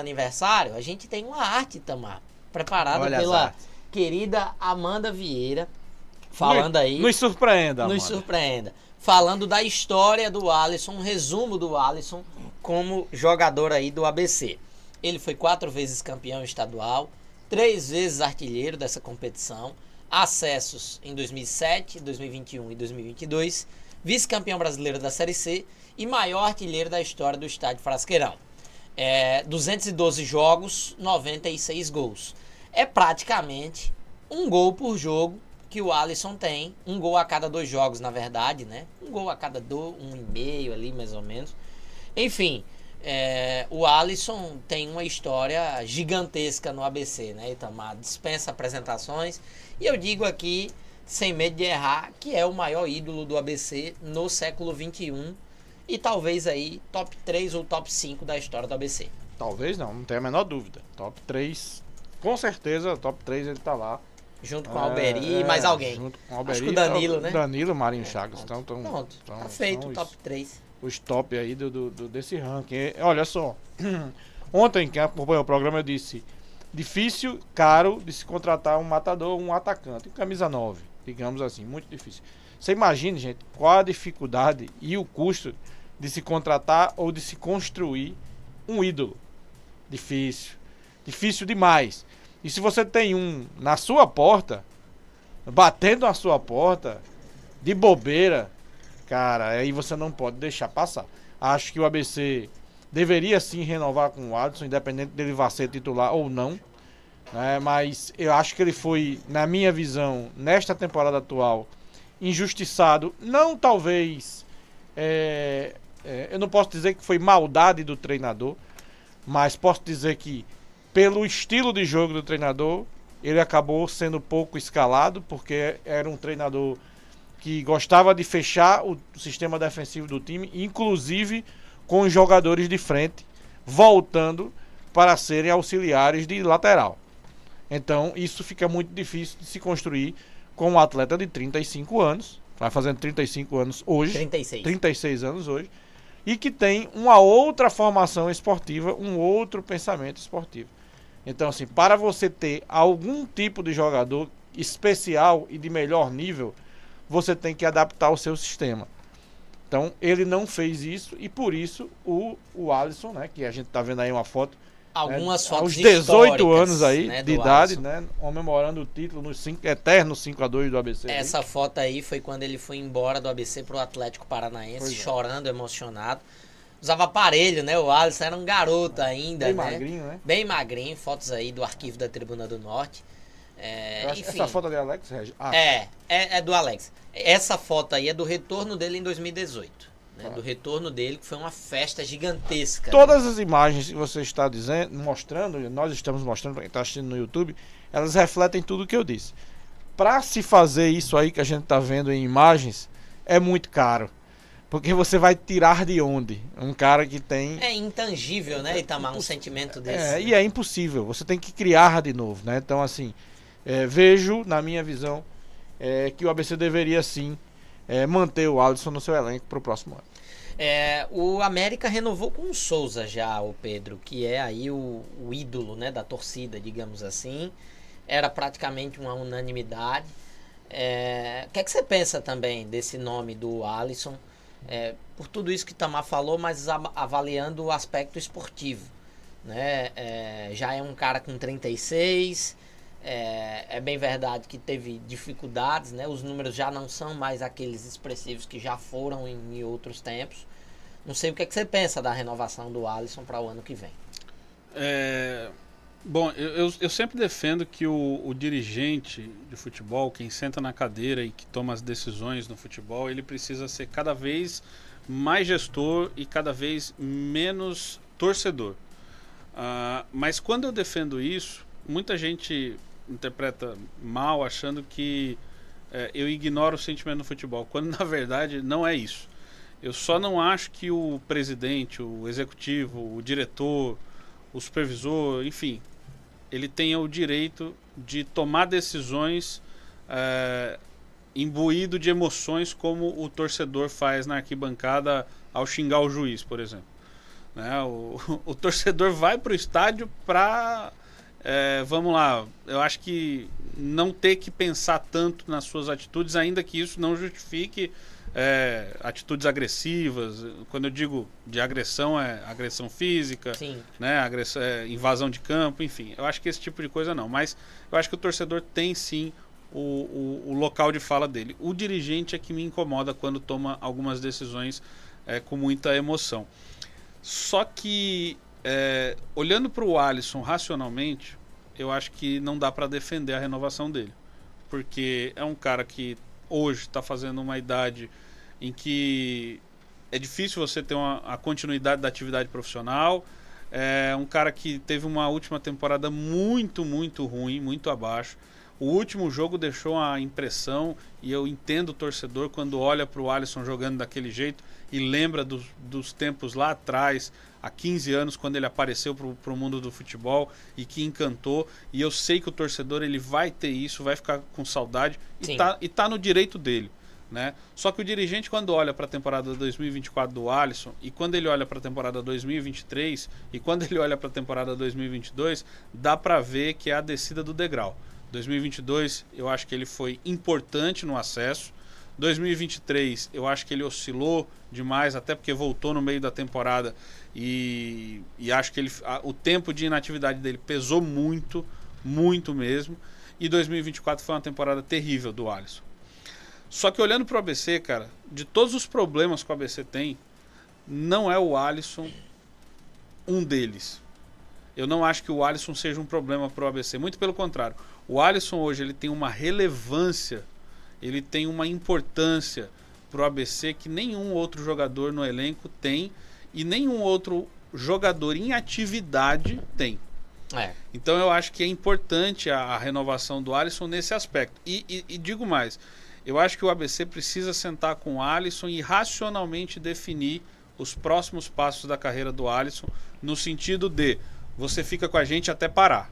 aniversário, a gente tem uma arte, Tamar, preparada Olha pela querida Amanda Vieira, falando aí. Nos surpreenda, Amanda. Nos surpreenda. Falando da história do Alisson, um resumo do Alisson como jogador aí do ABC. Ele foi quatro vezes campeão estadual, três vezes artilheiro dessa competição, acessos em 2007, 2021 e 2022, vice-campeão brasileiro da Série C e maior artilheiro da história do estádio Frasqueirão. É, 212 jogos, 96 gols. É praticamente um gol por jogo que o Alisson tem. Um gol a cada dois jogos, na verdade, né? Um gol a cada dois um e meio ali, mais ou menos. Enfim, é, o Alisson tem uma história gigantesca no ABC, né, Itamar? Dispensa apresentações. E eu digo aqui, sem medo de errar, que é o maior ídolo do ABC no século XXI e talvez aí top 3 ou top 5 da história do ABC. Talvez não, não tenho a menor dúvida. Top 3, com certeza, top 3 ele tá lá. Junto com é, Alberi e é, mais alguém. Junto com Alberi, Acho que o Danilo, né? Danilo, Marinho é, Chagas. Pronto, então, tão, pronto. Tá tão, tá feito o top 3. Os top aí do, do, do desse ranking. E, olha só, ontem quem acompanhou o programa eu disse, difícil, caro de se contratar um matador, um atacante, camisa 9, digamos assim, muito difícil. Você imagina, gente, qual a dificuldade e o custo de se contratar ou de se construir um ídolo. Difícil. Difícil demais. E se você tem um na sua porta, batendo na sua porta, de bobeira, cara, aí você não pode deixar passar. Acho que o ABC deveria sim renovar com o Adson, independente dele vá ser titular ou não. Né? Mas eu acho que ele foi, na minha visão, nesta temporada atual injustiçado. Não, talvez. É, é, eu não posso dizer que foi maldade do treinador, mas posso dizer que, pelo estilo de jogo do treinador, ele acabou sendo pouco escalado, porque era um treinador que gostava de fechar o sistema defensivo do time, inclusive com os jogadores de frente, voltando para serem auxiliares de lateral. Então, isso fica muito difícil de se construir com um atleta de 35 anos, vai fazendo 35 anos hoje, 36. 36 anos hoje, e que tem uma outra formação esportiva, um outro pensamento esportivo. Então, assim, para você ter algum tipo de jogador especial e de melhor nível, você tem que adaptar o seu sistema. Então, ele não fez isso e por isso o, o Alisson, né, que a gente está vendo aí uma foto, Algumas é, fotos Aos 18 anos aí né, de idade, Alisson. né? Comemorando o título no cinco, eterno 5 a 2 do ABC. Essa aí. foto aí foi quando ele foi embora do ABC pro Atlético Paranaense, pois é. chorando, é. emocionado. Usava aparelho, né? O Alisson era um garoto é, ainda, Bem né? magrinho, né? Bem magrinho. Fotos aí do arquivo da Tribuna do Norte. É, essa foto ali é Alex, Ah. É, é, é do Alex. Essa foto aí é do retorno dele em 2018. Né, Do retorno dele, que foi uma festa gigantesca. Né? Todas né? as imagens que você está dizendo, mostrando, nós estamos mostrando para quem está assistindo no YouTube, elas refletem tudo o que eu disse. Para se fazer isso aí que a gente está vendo em imagens, é muito caro. Porque você vai tirar de onde? Um cara que tem. É intangível, né, Itamar? Um sentimento é, desse. É, né? e é impossível. Você tem que criar de novo, né? Então, assim, é, vejo, na minha visão, é, que o ABC deveria sim é, manter o Alisson no seu elenco para o próximo ano. É, o América renovou com o Souza já, o Pedro, que é aí o, o ídolo né, da torcida, digamos assim. Era praticamente uma unanimidade. É, o que, é que você pensa também desse nome do Alisson? É, por tudo isso que Tamar falou, mas avaliando o aspecto esportivo. Né? É, já é um cara com 36, é, é, bem verdade que teve dificuldades, né? Os números já não são mais aqueles expressivos que já foram em, em outros tempos. Não sei o que, é que você pensa da renovação do Alisson para o ano que vem. É, bom, eu, eu, eu, sempre defendo que o, o, dirigente de futebol, quem senta na cadeira e que toma as decisões no futebol, ele precisa ser cada vez mais gestor e cada vez menos torcedor. Uh, mas quando eu defendo isso, muita gente interpreta mal, achando que é, eu ignoro o sentimento do futebol, quando na verdade não é isso. Eu só não acho que o presidente, o executivo, o diretor, o supervisor, enfim, ele tenha o direito de tomar decisões é, imbuído de emoções como o torcedor faz na arquibancada ao xingar o juiz, por exemplo. Né? O, o torcedor vai para o estádio para é, vamos lá, eu acho que não ter que pensar tanto nas suas atitudes, ainda que isso não justifique é, atitudes agressivas. Quando eu digo de agressão, é agressão física, né? é, invasão de campo, enfim. Eu acho que esse tipo de coisa não. Mas eu acho que o torcedor tem sim o, o, o local de fala dele. O dirigente é que me incomoda quando toma algumas decisões é, com muita emoção. Só que é, olhando para o Alisson racionalmente, eu acho que não dá para defender a renovação dele. Porque é um cara que hoje está fazendo uma idade em que é difícil você ter uma, a continuidade da atividade profissional. É um cara que teve uma última temporada muito, muito ruim, muito abaixo. O último jogo deixou a impressão, e eu entendo o torcedor quando olha para o Alisson jogando daquele jeito e lembra dos, dos tempos lá atrás, há 15 anos quando ele apareceu para o mundo do futebol e que encantou. E eu sei que o torcedor ele vai ter isso, vai ficar com saudade e tá, e tá no direito dele. Né? Só que o dirigente, quando olha para a temporada 2024 do Alisson e quando ele olha para a temporada 2023 e quando ele olha para a temporada 2022, dá para ver que é a descida do degrau. 2022, eu acho que ele foi importante no acesso, 2023, eu acho que ele oscilou demais, até porque voltou no meio da temporada e, e acho que ele, a, o tempo de inatividade dele pesou muito, muito mesmo. E 2024 foi uma temporada terrível do Alisson. Só que olhando para o ABC, cara, de todos os problemas que o ABC tem, não é o Alisson um deles. Eu não acho que o Alisson seja um problema para o ABC, muito pelo contrário. O Alisson hoje ele tem uma relevância ele tem uma importância para o ABC que nenhum outro jogador no elenco tem e nenhum outro jogador em atividade tem. É. Então eu acho que é importante a, a renovação do Alisson nesse aspecto. E, e, e, digo mais, eu acho que o ABC precisa sentar com o Alisson e racionalmente definir os próximos passos da carreira do Alisson, no sentido de você fica com a gente até parar.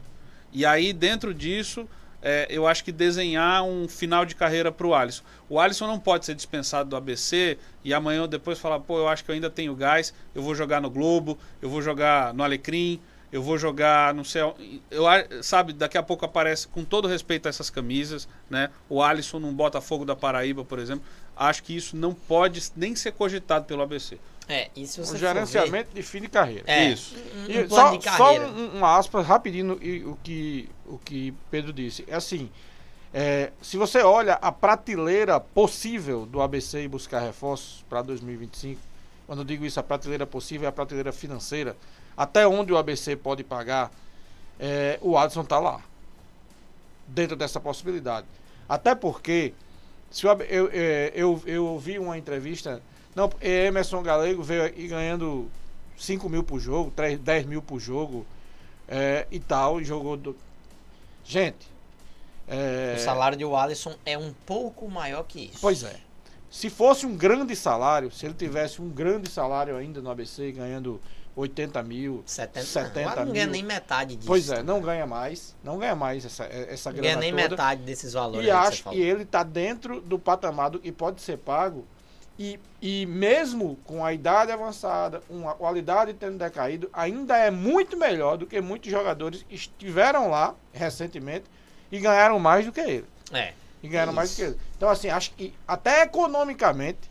E aí, dentro disso, é, eu acho que desenhar um final de carreira para o Alisson. O Alisson não pode ser dispensado do ABC e amanhã ou depois falar, pô, eu acho que eu ainda tenho gás, eu vou jogar no Globo, eu vou jogar no Alecrim, eu vou jogar, não sei, eu, sabe, daqui a pouco aparece, com todo respeito a essas camisas, né? O Alisson num Botafogo da Paraíba, por exemplo acho que isso não pode nem ser cogitado pelo ABC. É, isso você o gerenciamento de fim de carreira. É, isso. Um, um só, carreira. só um, aspas rapidinho e, o que o que Pedro disse. É assim, é, se você olha a prateleira possível do ABC e buscar reforços para 2025, quando eu digo isso, a prateleira possível é a prateleira financeira, até onde o ABC pode pagar, é, o Adson está lá, dentro dessa possibilidade. Até porque eu, é, eu, eu, ouvi uma entrevista. Não, é, Emerson Galego veio aqui ganhando 5 mil por jogo, 3, 10 mil por jogo é, e tal, e jogou. Do... Gente. É... O salário de Alisson é um pouco maior que isso. Pois é. Se fosse um grande salário, se ele tivesse um grande salário ainda no ABC, ganhando 80 mil, 70, 70 mil. Não ganha nem metade disso. Pois é, não né? ganha mais. Não ganha mais essa, essa grana. Não ganha nem toda. metade desses valores. E acho que, que ele está dentro do patamar do que pode ser pago. E, e mesmo com a idade avançada, uma qualidade tendo decaído, ainda é muito melhor do que muitos jogadores que estiveram lá recentemente e ganharam mais do que ele. É. E ganharam isso. mais do que ele. Então, assim, acho que até economicamente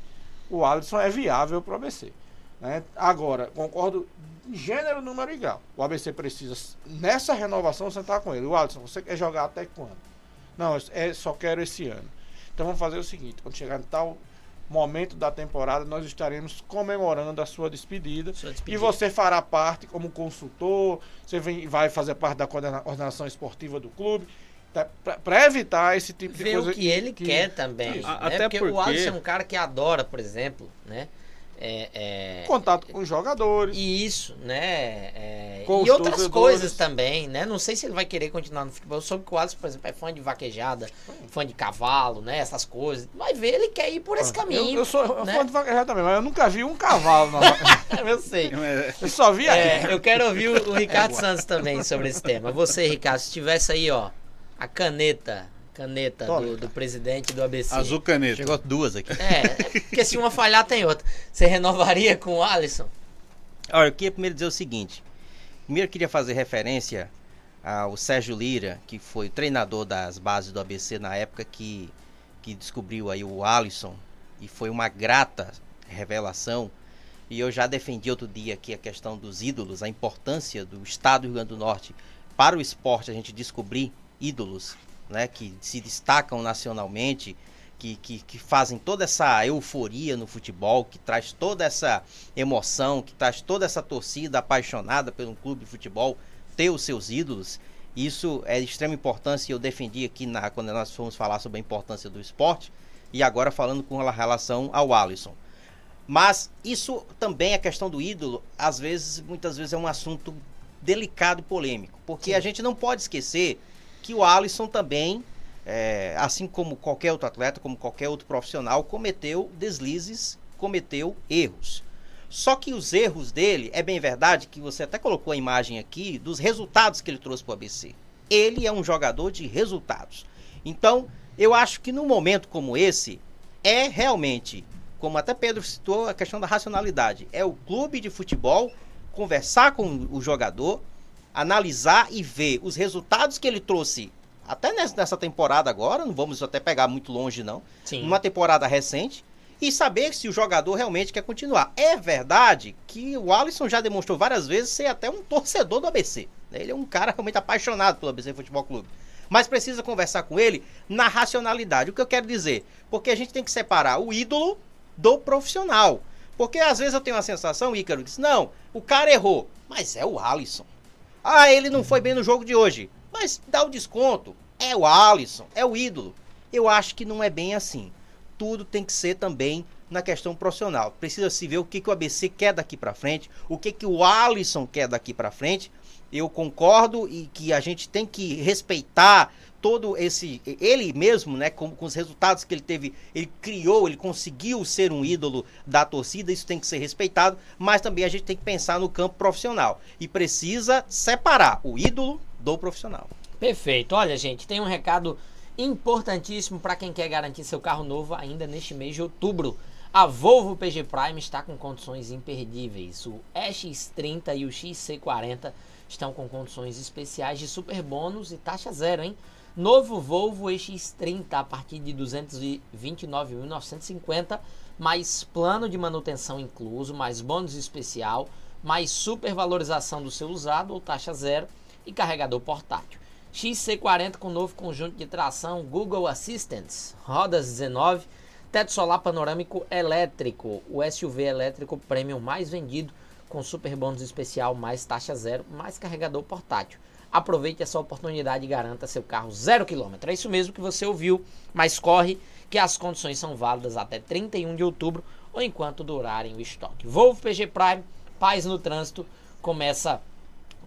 o Alisson é viável para o ABC. Né? Agora, concordo gênero, número grau. O ABC precisa, nessa renovação, sentar com ele. O Alisson, você quer jogar até quando? Não, é, só quero esse ano. Então vamos fazer o seguinte: quando chegar em tal momento da temporada, nós estaremos comemorando a sua despedida. Sua despedida. E você fará parte como consultor, você vem, vai fazer parte da coordenação esportiva do clube. Tá, para evitar esse tipo Ver de coisa. o que ele que, quer também. Que, né? Até porque, porque o Alisson é um cara que adora, por exemplo, né? É, é, contato com os jogadores. E isso, né? É, e outras coisas também, né? Não sei se ele vai querer continuar no futebol. Eu soube que o Alisson, por exemplo, é fã de vaquejada, fã de cavalo, né? Essas coisas. Vai ver, ele quer ir por esse ah, caminho. Eu, eu sou né? fã de vaquejada também, mas eu nunca vi um cavalo na Eu sei. É. Eu só vi é, aqui. eu quero ouvir o, o Ricardo Santos também sobre esse tema. Você, Ricardo, se tivesse aí, ó, a caneta Caneta do, do, presidente do ABC. Azul caneta. Chegou duas aqui. É, é, porque se uma falhar, tem outra. Você renovaria com o Alisson? Olha, eu queria primeiro dizer o seguinte. Primeiro eu queria fazer referência ao Sérgio Lira, que foi o treinador das bases do ABC na época que, que descobriu aí o Alisson. E foi uma grata revelação. E eu já defendi outro dia aqui a questão dos ídolos, a importância do Estado do Rio Grande do Norte para o esporte a gente descobrir ídolos né, que se destacam nacionalmente, que, que, que, fazem toda essa euforia no futebol, que traz toda essa emoção, que traz toda essa torcida apaixonada pelo clube de futebol, ter os seus ídolos. Isso é de extrema importância e eu defendi aqui na, quando nós fomos falar sobre a importância do esporte. E agora falando com relação ao Alisson. Mas isso também, a questão do ídolo, às vezes, muitas vezes é um assunto delicado e polêmico. Porque Sim. a gente não pode esquecer que o Alisson também, é, assim como qualquer outro atleta, como qualquer outro profissional, cometeu deslizes, cometeu erros. Só que os erros dele, é bem verdade que você até colocou a imagem aqui dos resultados que ele trouxe para o ABC. Ele é um jogador de resultados. Então, eu acho que num momento como esse, é realmente, como até Pedro citou, a questão da racionalidade. É o clube de futebol conversar com o jogador, analisar e ver os resultados que ele trouxe até nessa temporada agora, não vamos até pegar muito longe não, Sim. numa temporada recente, e saber se o jogador realmente quer continuar. É verdade que o Alisson já demonstrou várias vezes ser até um torcedor do ABC. Né? Ele é um cara realmente apaixonado pelo ABC Futebol Clube. Mas precisa conversar com ele na racionalidade. O que eu quero dizer? Porque a gente tem que separar o ídolo do profissional. Porque às vezes eu tenho a sensação, Ícaro, diz, não, o cara errou. Mas é o Alisson. Ah, ele não foi bem no jogo de hoje. Mas dá o desconto. É o Alisson, é o ídolo. Eu acho que não é bem assim. Tudo tem que ser também na questão profissional. Precisa se ver o que, que o ABC quer daqui para frente, o que, que o Alisson quer daqui para frente. Eu concordo e que a gente tem que respeitar todo esse ele mesmo, né, com, com os resultados que ele teve, ele criou, ele conseguiu ser um ídolo da torcida, isso tem que ser respeitado, mas também a gente tem que pensar no campo profissional e precisa separar o ídolo do profissional. Perfeito. Olha, gente, tem um recado importantíssimo para quem quer garantir seu carro novo ainda neste mês de outubro. A Volvo PG Prime está com condições imperdíveis. O EX30 e o XC40 estão com condições especiais de super bônus e taxa zero, hein? Novo Volvo EX30 a partir de 229.950, mais plano de manutenção incluso, mais bônus especial, mais supervalorização do seu usado ou taxa zero e carregador portátil. XC40 com novo conjunto de tração Google Assistance, rodas 19, teto solar panorâmico elétrico, o SUV elétrico premium mais vendido com super bônus especial, mais taxa zero, mais carregador portátil aproveite essa oportunidade e garanta seu carro zero quilômetro. É isso mesmo que você ouviu, mas corre que as condições são válidas até 31 de outubro ou enquanto durarem o estoque. Volvo PG Prime, paz no trânsito, começa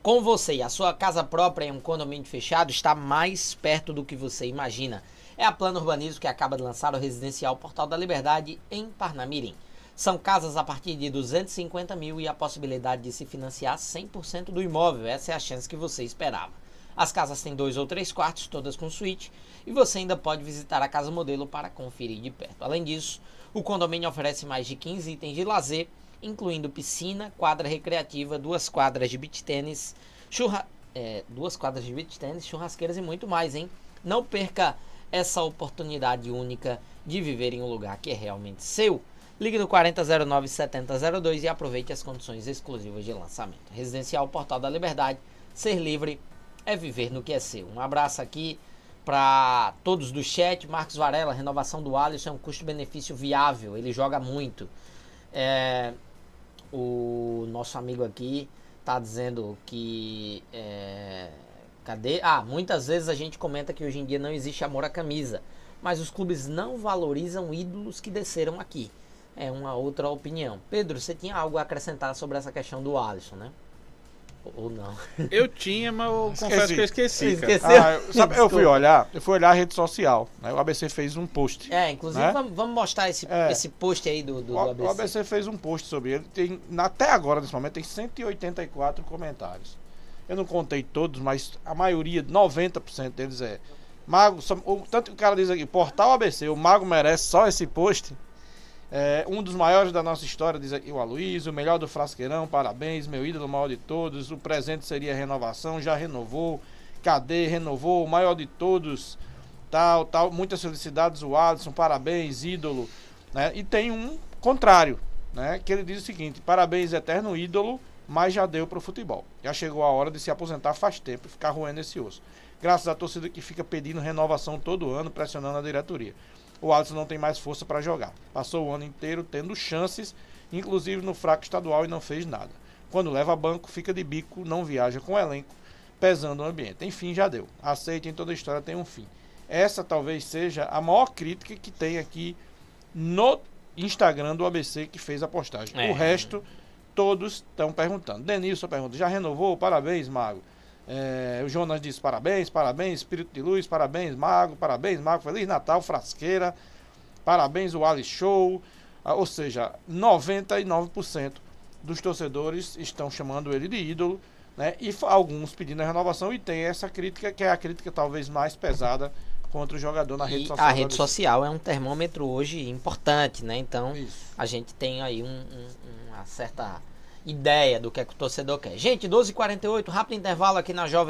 com você. A sua casa própria em um condomínio fechado está mais perto do que você imagina. É a Plano Urbanismo que acaba de lançar o residencial Portal da Liberdade em Parnamirim. São casas a partir de 250 mil e a possibilidade de se financiar 100% do imóvel. Essa é a chance que você esperava. As casas têm dois ou três quartos, todas com suíte, e você ainda pode visitar a casa modelo para conferir de perto. Além disso, o condomínio oferece mais de 15 itens de lazer, incluindo piscina, quadra recreativa, duas quadras de beach tênis, churra... É, duas quadras de beach tênis, churrasqueiras e muito mais, hein? Não perca essa oportunidade única de viver em um lugar que é realmente seu. Ligue no 4009 7002 e aproveite as condições exclusivas de lançamento. Residencial Portal da Liberdade, ser livre é viver no que é seu. Um abraço aqui para todos do chat. Marcos Varela, renovação do Alisson é um custo-benefício viável, ele joga muito. É, o nosso amigo aqui está dizendo que. É, cadê? Ah, muitas vezes a gente comenta que hoje em dia não existe amor à camisa, mas os clubes não valorizam ídolos que desceram aqui é uma outra opinião. Pedro, você tinha algo a acrescentar sobre essa questão do Alisson, né? Ou não? Eu tinha, mas eu esqueci. confesso que eu esqueci. Esqueceu? Ah, eu, sabe, eu, fui olhar, eu fui olhar a rede social. Né? O ABC fez um post. É, inclusive né? vamos, vamos, mostrar esse, é. esse post aí do, do, o, do, ABC. O ABC fez um post sobre ele. Tem, até agora, nesse momento, tem 184 comentários. Eu não contei todos, mas a maioria, 90% deles é. Mago, o, tanto que o cara diz aqui, portal ABC, o Mago merece só esse post. É, um dos maiores da nossa história, diz aqui o Aloysio, o melhor do Frasqueirão, parabéns, meu ídolo maior de todos. O presente seria renovação, já renovou. Cadê? Renovou, o maior de todos. Tal, tal. Muitas felicidades, o Alisson, parabéns, ídolo. Né? E tem um contrário, né? Que ele diz o seguinte: parabéns, eterno ídolo, mas já deu para o futebol. Já chegou a hora de se aposentar faz tempo e ficar roendo esse osso. Graças à torcida que fica pedindo renovação todo ano, pressionando a diretoria o Alisson não tem mais força para jogar. Passou o ano inteiro tendo chances, inclusive no fraco estadual, e não fez nada. Quando leva banco, fica de bico, não viaja com o elenco, pesando o ambiente. Enfim, já deu. Aceita, em toda história tem um fim. Essa talvez seja a maior crítica que tem aqui no Instagram do ABC que fez a postagem. É. O resto, todos estão perguntando. Denilson pergunta: já renovou? Parabéns, Mago. É, o Jonas diz parabéns, parabéns, Espírito de Luz, parabéns, Mago, parabéns, Mago, Feliz Natal, Frasqueira, parabéns, o Ali Show. Ah, ou seja, 99% dos torcedores estão chamando ele de ídolo, né? E alguns pedindo a renovação e tem essa crítica, que é a crítica talvez mais pesada contra o jogador na e rede social. A rede social é um termômetro hoje importante, né? Então Isso. a gente tem aí um, um, uma certa ideia do que é que o torcedor quer. Gente, 12h48, rápido intervalo aqui na Jovem